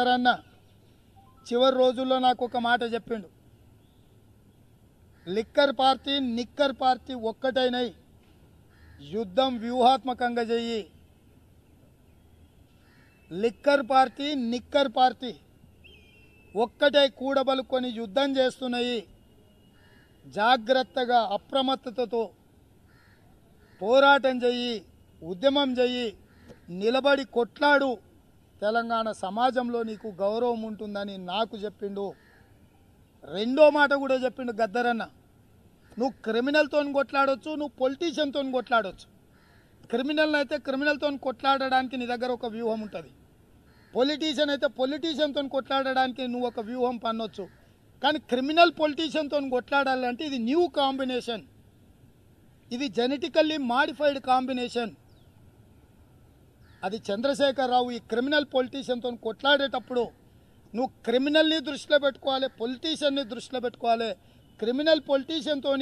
అన్న చివరి రోజుల్లో నాకు ఒక మాట చెప్పిండు లిక్కర్ పార్టీ నిక్కర్ పార్టీ ఒక్కటైనయి యుద్ధం వ్యూహాత్మకంగా చెయ్యి లిక్కర్ పార్టీ నిక్కర్ పార్టీ ఒక్కటై కూడబలుకొని యుద్ధం చేస్తున్నాయి జాగ్రత్తగా అప్రమత్తతతో పోరాటం చెయ్యి ఉద్యమం చెయ్యి నిలబడి కొట్లాడు తెలంగాణ సమాజంలో నీకు గౌరవం ఉంటుందని నాకు చెప్పిండు రెండో మాట కూడా చెప్పిండు గద్దరన్న నువ్వు క్రిమినల్తో కొట్లాడొచ్చు నువ్వు పొలిటీషియన్తో కొట్లాడొచ్చు క్రిమినల్ అయితే క్రిమినల్తో కొట్లాడడానికి నీ దగ్గర ఒక వ్యూహం ఉంటుంది పొలిటీషియన్ అయితే పొలిటీషియన్తో కొట్లాడడానికి నువ్వు ఒక వ్యూహం పన్నొచ్చు కానీ క్రిమినల్ పొలిటీషియన్తో కొట్లాడాలంటే ఇది న్యూ కాంబినేషన్ ఇది జెనెటికల్లీ మాడిఫైడ్ కాంబినేషన్ అది చంద్రశేఖరరావు ఈ క్రిమినల్ పొలిటీషియన్తో కొట్లాడేటప్పుడు నువ్వు క్రిమినల్ని దృష్టిలో పెట్టుకోవాలి పొలిటీషియన్ని దృష్టిలో పెట్టుకోవాలి క్రిమినల్ పొలిటీషియన్తో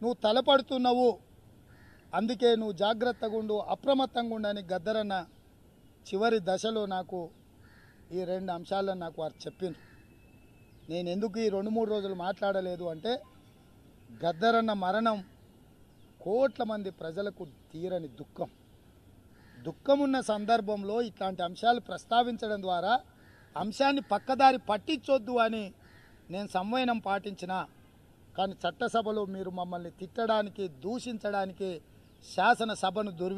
నువ్వు తలపడుతున్నావు అందుకే నువ్వు జాగ్రత్తగా ఉండు అప్రమత్తంగా ఉండని గద్దరన్న చివరి దశలో నాకు ఈ రెండు అంశాలను నాకు వారు చెప్పింది నేను ఎందుకు ఈ రెండు మూడు రోజులు మాట్లాడలేదు అంటే గద్దరన్న మరణం కోట్ల మంది ప్రజలకు తీరని దుఃఖం దుఃఖమున్న సందర్భంలో ఇట్లాంటి అంశాలు ప్రస్తావించడం ద్వారా అంశాన్ని పక్కదారి పట్టించొద్దు అని నేను సంవయనం పాటించిన కానీ చట్టసభలో మీరు మమ్మల్ని తిట్టడానికి దూషించడానికి శాసనసభను దుర్వి